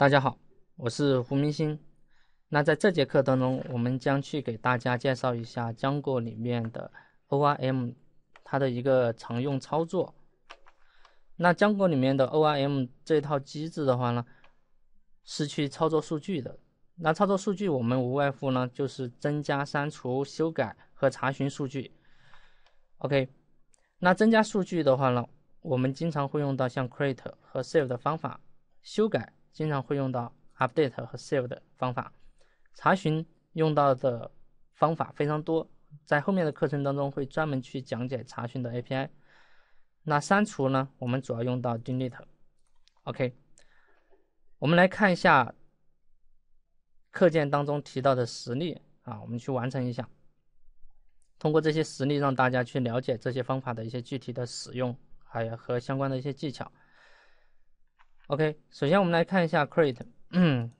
大家好，我是胡明星。那在这节课当中，我们将去给大家介绍一下浆果里面的 ORM 它的一个常用操作。那浆果里面的 ORM 这套机制的话呢，是去操作数据的。那操作数据，我们无外乎呢就是增加、删除、修改和查询数据。OK，那增加数据的话呢，我们经常会用到像 create 和 save 的方法。修改。经常会用到 update 和 save 的方法，查询用到的方法非常多，在后面的课程当中会专门去讲解查询的 API。那删除呢，我们主要用到 delete。OK，我们来看一下课件当中提到的实例啊，我们去完成一下。通过这些实例让大家去了解这些方法的一些具体的使用，还有和相关的一些技巧。OK，首先我们来看一下 create，create。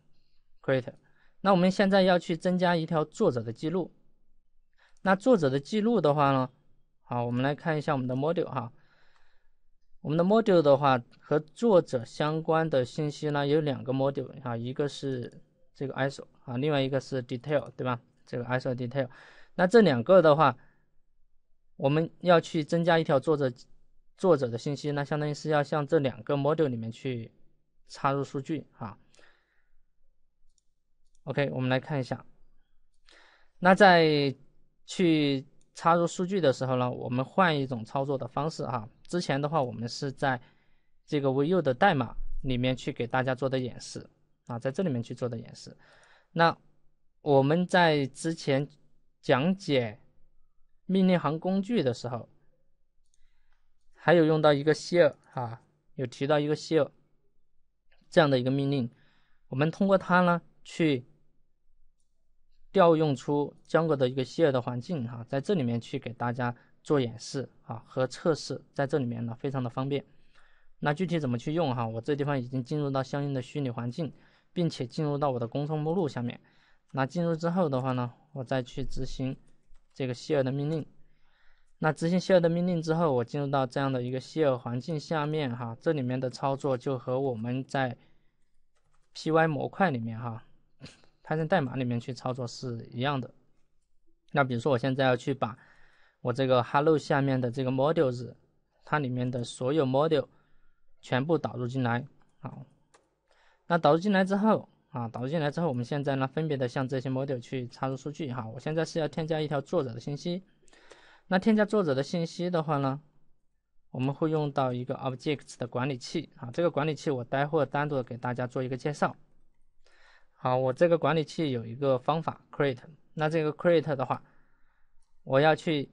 那我们现在要去增加一条作者的记录。那作者的记录的话呢，好，我们来看一下我们的 m o d u l e 哈。我们的 m o d u l e 的话和作者相关的信息呢有两个 m o d u l e 哈，一个是这个 i s o 啊，另外一个是 detail，对吧？这个 i s o detail。那这两个的话，我们要去增加一条作者作者的信息，那相当于是要向这两个 m o d u l e 里面去。插入数据哈，OK，我们来看一下。那在去插入数据的时候呢，我们换一种操作的方式哈。之前的话，我们是在这个 VUE 的代码里面去给大家做的演示啊，在这里面去做的演示。那我们在之前讲解命令行工具的时候，还有用到一个 s h r e 啊，有提到一个 s h r e 这样的一个命令，我们通过它呢去调用出江哥的一个希尔的环境哈，在这里面去给大家做演示啊和测试，在这里面呢非常的方便。那具体怎么去用哈？我这地方已经进入到相应的虚拟环境，并且进入到我的工作目录下面。那进入之后的话呢，我再去执行这个希尔的命令。那执行希尔的命令之后，我进入到这样的一个希尔环境下面，哈，这里面的操作就和我们在 Py 模块里面，哈，Python 代码里面去操作是一样的。那比如说，我现在要去把我这个 Hello 下面的这个 modules，它里面的所有 module 全部导入进来，好，那导入进来之后，啊，导入进来之后，我们现在呢，分别的向这些 module 去插入数据，哈，我现在是要添加一条作者的信息。那添加作者的信息的话呢，我们会用到一个 objects 的管理器啊，这个管理器我待会单独给大家做一个介绍。好，我这个管理器有一个方法 create，那这个 create 的话，我要去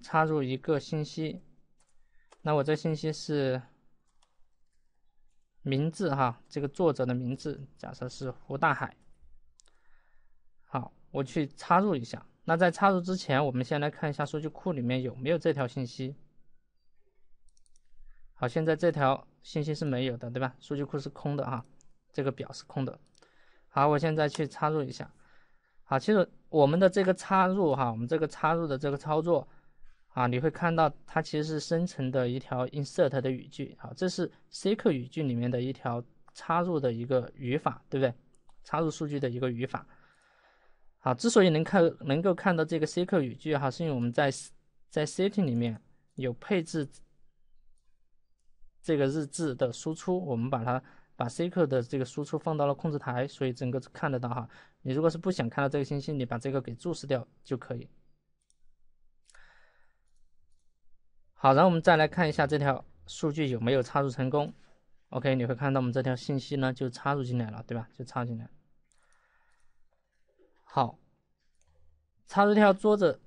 插入一个信息，那我这信息是名字哈，这个作者的名字，假设是胡大海。好，我去插入一下。那在插入之前，我们先来看一下数据库里面有没有这条信息。好，现在这条信息是没有的，对吧？数据库是空的哈，这个表是空的。好，我现在去插入一下。好，其实我们的这个插入哈，我们这个插入的这个操作啊，你会看到它其实是生成的一条 INSERT 的语句。好，这是 SQL 语句里面的一条插入的一个语法，对不对？插入数据的一个语法。好，之所以能看能够看到这个 SQL 语句哈，是因为我们在在 setting 里面有配置这个日志的输出，我们把它把 SQL 的这个输出放到了控制台，所以整个看得到哈。你如果是不想看到这个信息，你把这个给注释掉就可以。好，然后我们再来看一下这条数据有没有插入成功。OK，你会看到我们这条信息呢就插入进来了，对吧？就插进来。插入条作者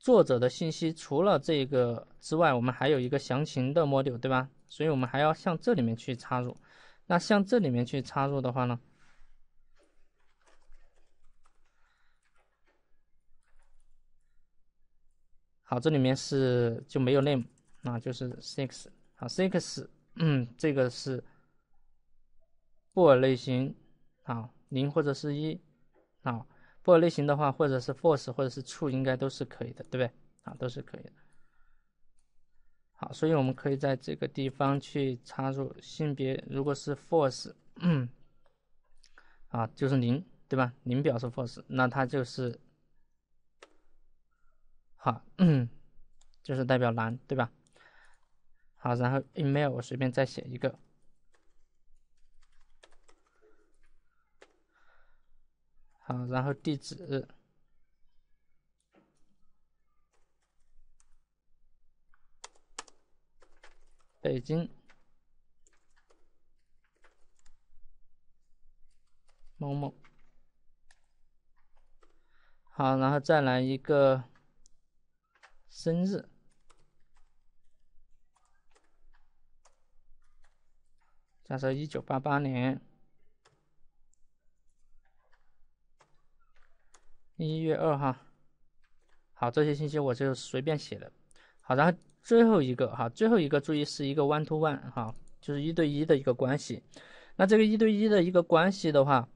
作者的信息，除了这个之外，我们还有一个详情的 m o d u l e 对吧？所以我们还要向这里面去插入。那向这里面去插入的话呢？好，这里面是就没有 name 啊，就是 s i x 好 s i x 嗯，这个是布尔类型啊，零或者是一啊。或类型的话，或者是 force，或者是 true 应该都是可以的，对不对？啊，都是可以的。好，所以我们可以在这个地方去插入性别，如果是 force，啊，就是零，对吧？零表示 force，那它就是好，嗯，就是代表男，对吧？好，然后 email 我随便再写一个。好，然后地址，北京，某某。好，然后再来一个生日，假设一九八八年。一月二号，好，这些信息我就随便写了。好，然后最后一个哈，最后一个注意是一个 one to one 哈，就是一对一的一个关系。那这个一对一的一个关系的话，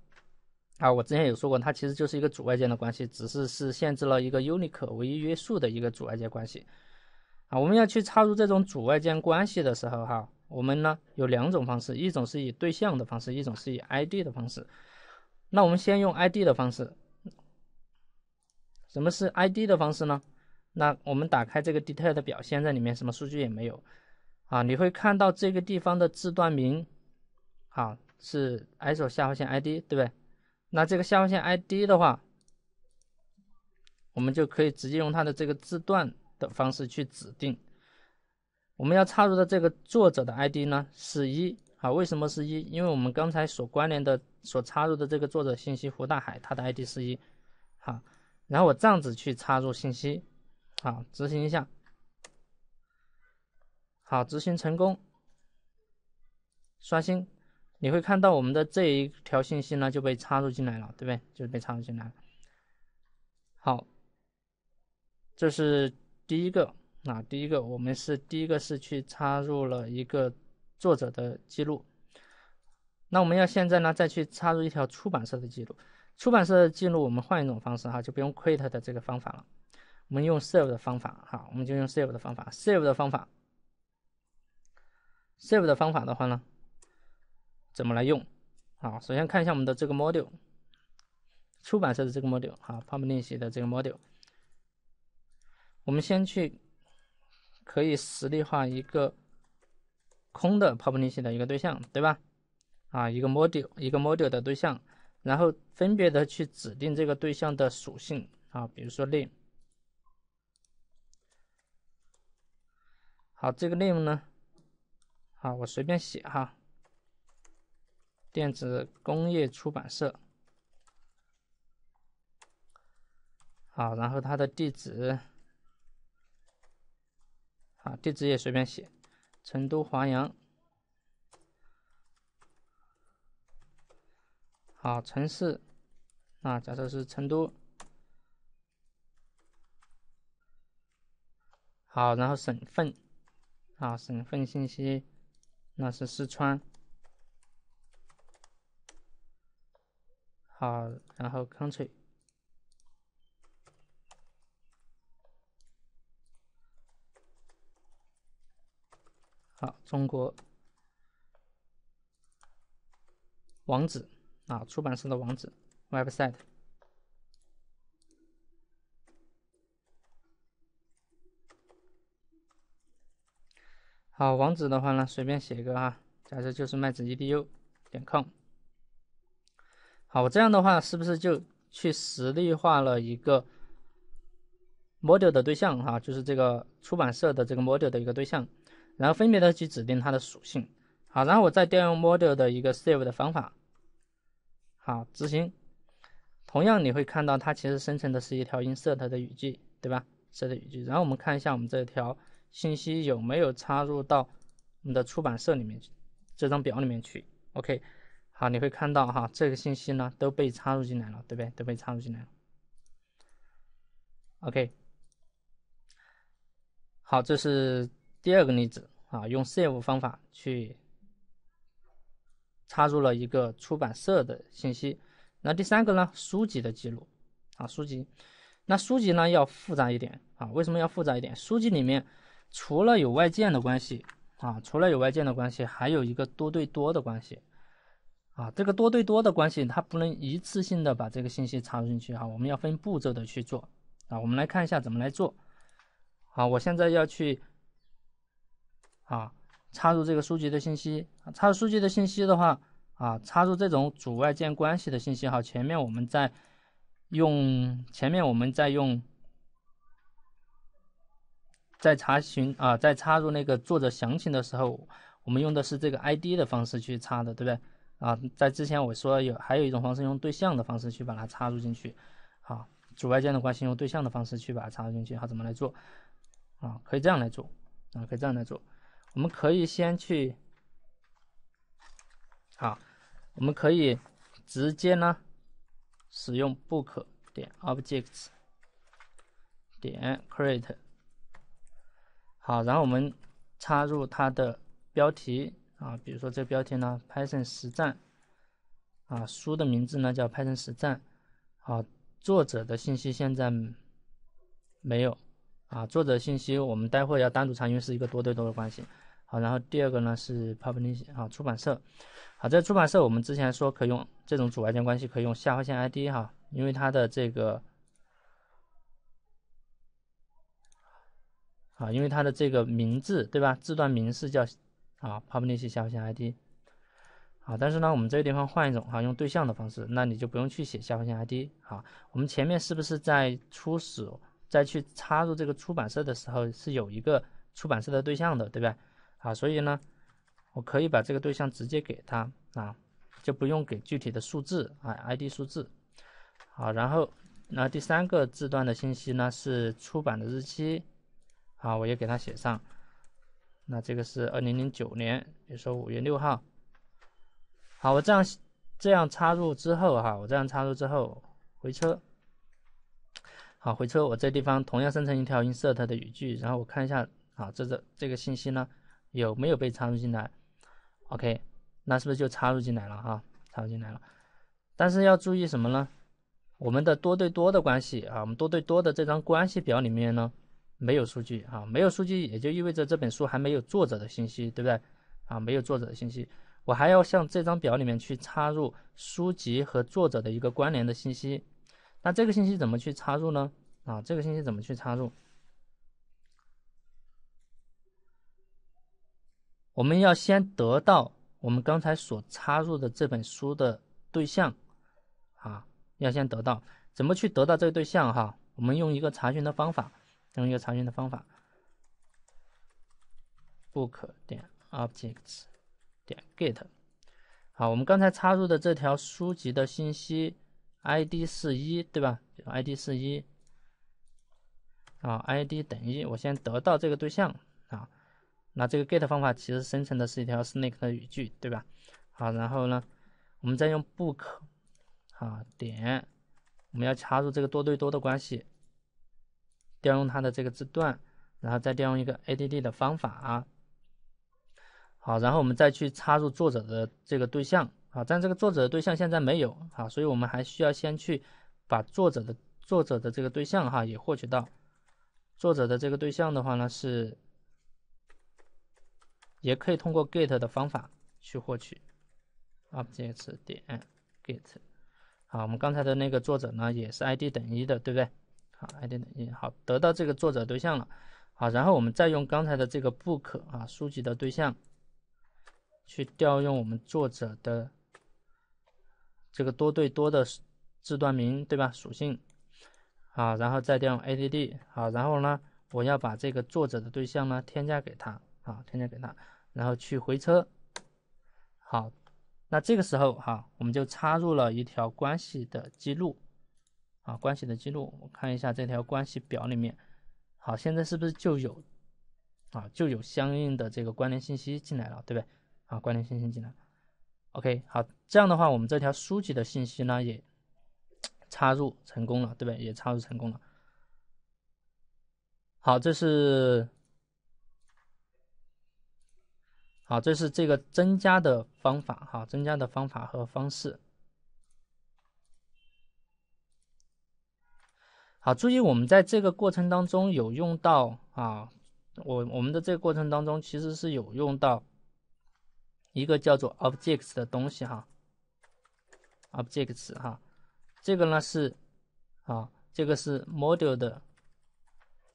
啊，我之前有说过，它其实就是一个主外键的关系，只是是限制了一个 unique 唯一约束的一个主外界关系。啊，我们要去插入这种主外间关系的时候哈，我们呢有两种方式，一种是以对象的方式，一种是以 ID 的方式。那我们先用 ID 的方式。什么是 ID 的方式呢？那我们打开这个 detail 的表，现在里面什么数据也没有啊。你会看到这个地方的字段名，啊，是 i s o 下划线 ID，对不对？那这个下划线 ID 的话，我们就可以直接用它的这个字段的方式去指定。我们要插入的这个作者的 ID 呢是一，啊？为什么是一？因为我们刚才所关联的、所插入的这个作者信息胡大海，他的 ID 是一，好。然后我这样子去插入信息，好，执行一下，好，执行成功。刷新，你会看到我们的这一条信息呢就被插入进来了，对不对？就是被插入进来。好，这是第一个啊，第一个我们是第一个是去插入了一个作者的记录。那我们要现在呢再去插入一条出版社的记录。出版社记录，我们换一种方式哈，就不用 create 的这个方法了，我们用 save 的方法哈，我们就用 save 的方法。save 的方法，save 的方法的话呢，怎么来用？好，首先看一下我们的这个 m o d u l e 出版社的这个 m o d u l e 哈 p u b l i a i 的这个 m o d u l e 我们先去可以实例化一个空的 p u b l i a i 的一个对象，对吧？啊，一个 m o d u l e 一个 m o d u l e 的对象。然后分别的去指定这个对象的属性啊，比如说 name。好，这个 name 呢，好，我随便写哈，电子工业出版社。好，然后它的地址，啊，地址也随便写，成都华阳。好城市，啊，假设是成都。好，然后省份，啊，省份信息，那是四川。好，然后 country，好，中国，网址。啊，出版社的网址，website。好，网址的话呢，随便写一个啊，假设就是麦子 edu 点 com。好，我这样的话是不是就去实例化了一个 model 的对象？哈，就是这个出版社的这个 model 的一个对象，然后分别的去指定它的属性。好，然后我再调用 model 的一个 save 的方法。好，执行。同样，你会看到它其实生成的是一条 Inset r 的语句，对吧？Inset 语句。然后我们看一下我们这条信息有没有插入到我们的出版社里面去，这张表里面去。OK，好，你会看到哈，这个信息呢都被插入进来了，对不对？都被插入进来了。OK，好，这是第二个例子啊，用 Save 方法去。插入了一个出版社的信息，那第三个呢？书籍的记录啊，书籍。那书籍呢要复杂一点啊？为什么要复杂一点？书籍里面除了有外键的关系啊，除了有外键的关系，还有一个多对多的关系啊。这个多对多的关系它不能一次性的把这个信息插入进去哈，我们要分步骤的去做啊。我们来看一下怎么来做。好，我现在要去啊。插入这个书籍的信息啊，插入书籍的信息的话啊，插入这种主外键关系的信息哈。前面我们在用前面我们在用，在查询啊，在插入那个作者详情的时候，我们用的是这个 ID 的方式去插的，对不对？啊，在之前我说有还有一种方式，用对象的方式去把它插入进去。啊，主外键的关系用对象的方式去把它插入进去，好怎么来做？啊，可以这样来做啊，可以这样来做。我们可以先去，好，我们可以直接呢，使用 book 点 objects 点 create，好，然后我们插入它的标题啊，比如说这标题呢 Python 实战啊，书的名字呢叫 Python 实战，好，作者的信息现在没有啊，作者信息我们待会要单独查询，是一个多对多的关系。好，然后第二个呢是 publishing 出版社，好，在出版社我们之前说可以用这种主外键关系，可以用下划线 ID 哈，因为它的这个，啊，因为它的这个名字对吧？字段名字叫啊 publishing 下划线 ID，好，但是呢，我们这个地方换一种哈，用对象的方式，那你就不用去写下划线 ID 哈。我们前面是不是在初始再去插入这个出版社的时候是有一个出版社的对象的，对不对？啊，所以呢，我可以把这个对象直接给他啊，就不用给具体的数字啊，ID 数字。好，然后那第三个字段的信息呢是出版的日期，好，我也给他写上。那这个是二零零九年，比如说五月六号。好，我这样这样插入之后哈，我这样插入之后回车。好，回车，我这地方同样生成一条 insert 的语句，然后我看一下啊，这这这个信息呢。有没有被插入进来？OK，那是不是就插入进来了啊？插入进来了。但是要注意什么呢？我们的多对多的关系啊，我们多对多的这张关系表里面呢，没有数据啊，没有数据也就意味着这本书还没有作者的信息，对不对啊？没有作者的信息，我还要向这张表里面去插入书籍和作者的一个关联的信息。那这个信息怎么去插入呢？啊，这个信息怎么去插入？我们要先得到我们刚才所插入的这本书的对象，啊，要先得到，怎么去得到这个对象？哈，我们用一个查询的方法，用一个查询的方法，book 点 objects 点 get。好，我们刚才插入的这条书籍的信息，ID 是一对吧？ID 是一，啊，ID 等于我先得到这个对象。那这个 get 方法其实生成的是一条 Snake 的语句，对吧？好，然后呢，我们再用 book 啊点，我们要插入这个多对多的关系，调用它的这个字段，然后再调用一个 add 的方法。好，然后我们再去插入作者的这个对象。啊，但这个作者的对象现在没有啊，所以我们还需要先去把作者的作者的这个对象哈也获取到。作者的这个对象的话呢是。也可以通过 get 的方法去获取，objects 点 get，好，我们刚才的那个作者呢也是 id 等于的，对不对？好，id 等于好，得到这个作者对象了，好，然后我们再用刚才的这个 book 啊书籍的对象，去调用我们作者的这个多对多的字段名对吧？属性，啊，然后再调用 add，好，然后呢，我要把这个作者的对象呢添加给他，好，添加给他。然后去回车，好，那这个时候哈，我们就插入了一条关系的记录，啊，关系的记录，我看一下这条关系表里面，好，现在是不是就有，啊，就有相应的这个关联信息进来了，对不对？啊，关联信息进来，OK，好，这样的话我们这条书籍的信息呢也插入成功了，对不对？也插入成功了，好，这是。好，这是这个增加的方法哈，增加的方法和方式。好，注意我们在这个过程当中有用到啊，我我们的这个过程当中其实是有用到一个叫做 objects 的东西哈，objects 哈，这个呢是啊，这个是 m o d e l 的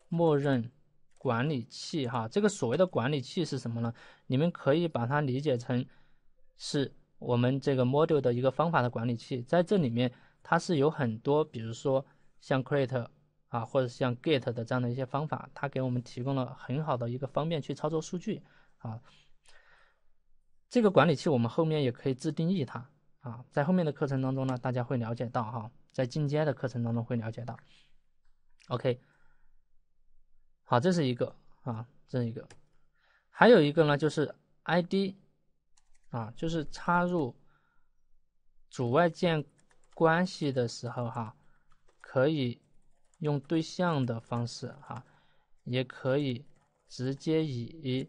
默认。管理器哈，这个所谓的管理器是什么呢？你们可以把它理解成是我们这个 module 的一个方法的管理器，在这里面它是有很多，比如说像 create 啊，或者像 get 的这样的一些方法，它给我们提供了很好的一个方便去操作数据啊。这个管理器我们后面也可以自定义它啊，在后面的课程当中呢，大家会了解到哈，在进阶的课程当中会了解到。OK。好，这是一个啊，这一个，还有一个呢，就是 ID，啊，就是插入主外键关系的时候哈，可以用对象的方式哈，也可以直接以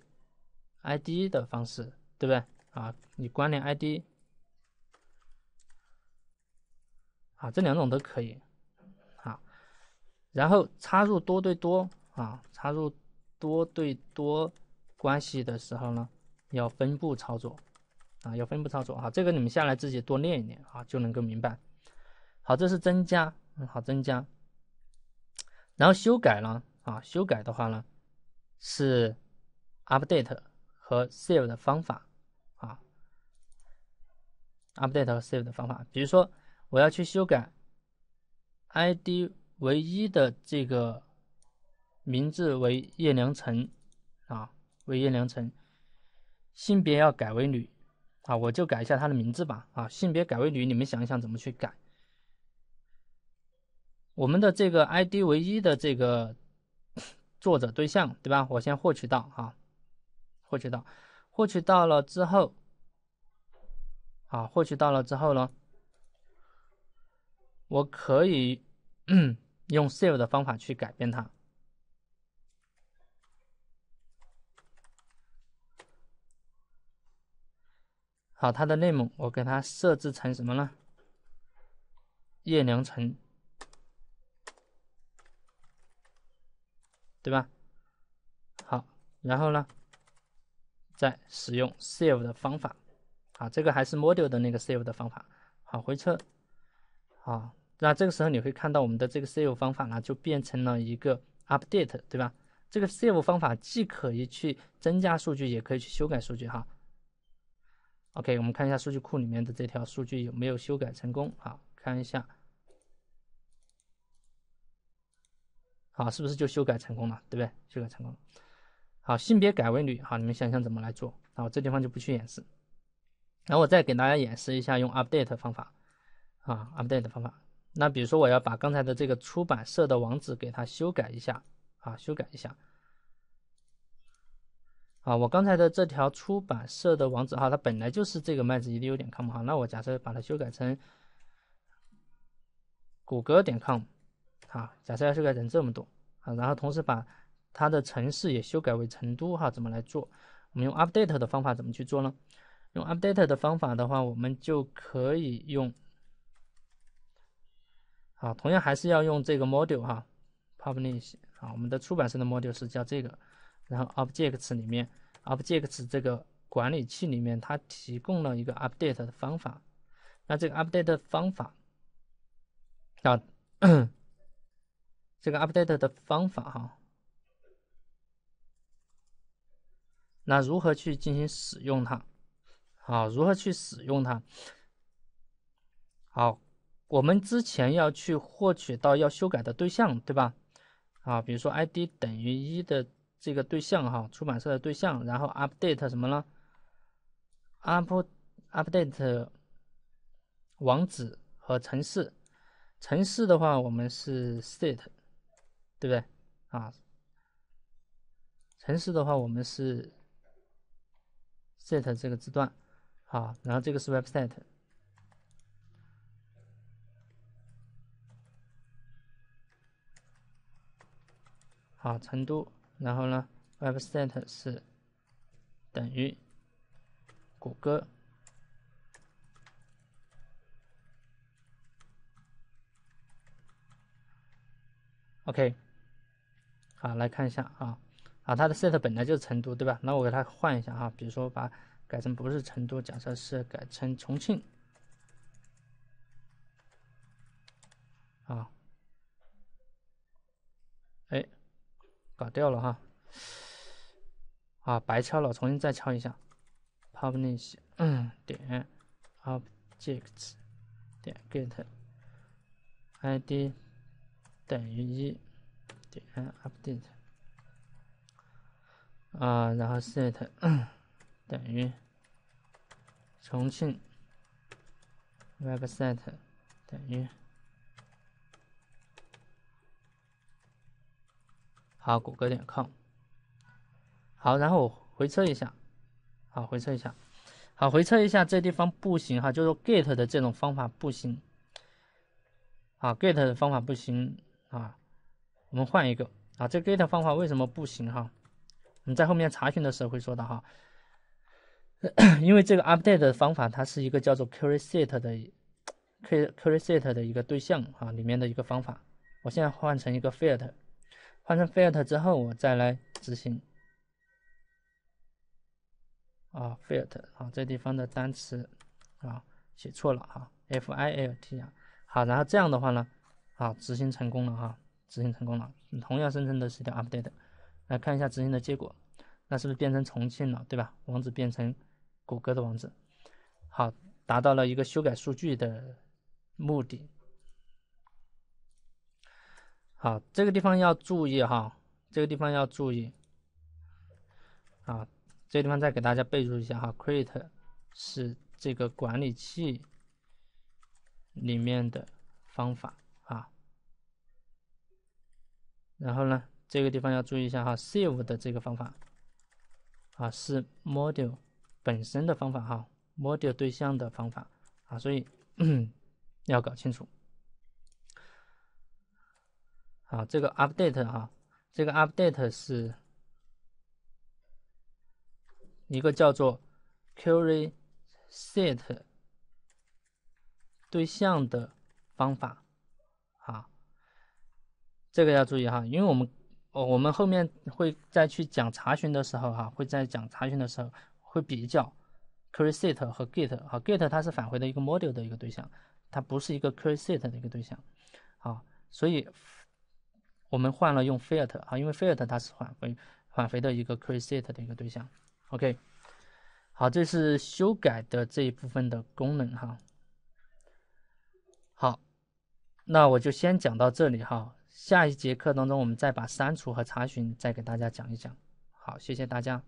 ID 的方式，对不对啊？你关联 ID，啊，这两种都可以，啊，然后插入多对多。啊，插入多对多关系的时候呢，要分步操作，啊，要分步操作啊，这个你们下来自己多练一练啊，就能够明白。好，这是增加，嗯，好增加，然后修改呢，啊，修改的话呢，是 update 和 save 的方法，啊，update 和 save 的方法，比如说我要去修改 ID 为一的这个。名字为叶良辰，啊，为叶良辰，性别要改为女，啊，我就改一下他的名字吧，啊，性别改为女，你们想一想怎么去改。我们的这个 ID 为一的这个 作者对象，对吧？我先获取到，啊，获取到，获取到了之后，啊，获取到了之后呢，我可以 用 save 的方法去改变它。好，它的内蒙我给它设置成什么呢？叶良辰，对吧？好，然后呢，再使用 save 的方法，啊，这个还是 model 的那个 save 的方法。好，回车，好，那这个时候你会看到我们的这个 save 方法呢，就变成了一个 update，对吧？这个 save 方法既可以去增加数据，也可以去修改数据，哈。OK，我们看一下数据库里面的这条数据有没有修改成功啊？看一下，好，是不是就修改成功了？对不对？修改成功。好，性别改为女，好，你们想想怎么来做？那我这地方就不去演示。然后我再给大家演示一下用 update 方法啊，update 方法。那比如说我要把刚才的这个出版社的网址给它修改一下啊，修改一下。啊，我刚才的这条出版社的网址哈，它本来就是这个麦子一六点 com 哈，那我假设把它修改成谷歌点 com，啊，假设要修改成这么多啊，然后同时把它的城市也修改为成都哈，怎么来做？我们用 update 的方法怎么去做呢？用 update 的方法的话，我们就可以用，啊，同样还是要用这个 m o d u l e 哈，publish 啊，我们的出版社的 m o d u l e 是叫这个。然后，objects 里面，objects 这个管理器里面，它提供了一个 update 的方法。那这个 update 的方法，啊，这个 update 的方法哈，那如何去进行使用它？好，如何去使用它？好，我们之前要去获取到要修改的对象，对吧？啊，比如说 id 等于一的。这个对象哈，出版社的对象，然后 update 什么呢？up update 网址和城市，城市的话我们是 state，对不对？啊，城市的话我们是 state 这个字段，啊，然后这个是 website，好，成都。然后呢，web set 是等于谷歌，OK，好，来看一下啊，啊，它的 set 本来就是成都，对吧？那我给它换一下哈，比如说把改成不是成都，假设是改成重庆，啊。搞掉了哈，啊，白敲了，重新再敲一下，publish 点 object s 点 get id 等于一点 update 啊，然后 set 等于重庆 website 等于。啊，谷歌点 com。好，然后我回车一下，好回车一下，好回车一下，这地方不行哈，就是 get 的这种方法不行，啊，get 的方法不行啊，我们换一个啊，这 get 方法为什么不行哈？我们在后面查询的时候会说的哈，因为这个 update 的方法它是一个叫做 queryset 的 queryset 的一个对象啊，里面的一个方法，我现在换成一个 f i l t 换成 f i l t 之后，我再来执行啊 f i l t 啊，这地方的单词啊写错了哈，f i l t 啊，好，然后这样的话呢，啊，执行成功了哈，执行成功了，同样生成的是条 update，来看一下执行的结果，那是不是变成重庆了，对吧？网址变成谷歌的网址，好，达到了一个修改数据的目的。好，这个地方要注意哈，这个地方要注意。啊，这个地方再给大家备注一下哈，create 是这个管理器里面的方法啊。然后呢，这个地方要注意一下哈，save 的这个方法，啊是 module 本身的方法哈，module 对象的方法啊，所以 要搞清楚。好，这个 update 哈，这个 update 是一个叫做 query set 对象的方法，哈，这个要注意哈，因为我们哦，我们后面会再去讲查询的时候哈，会在讲查询的时候会比较 query set 和 get，啊 g e t 它是返回的一个 module 的一个对象，它不是一个 query set 的一个对象，好，所以。我们换了用 filter 啊，因为 filter 它是返回返回的一个 create 的一个对象。OK，好，这是修改的这一部分的功能哈。好，那我就先讲到这里哈，下一节课当中我们再把删除和查询再给大家讲一讲。好，谢谢大家。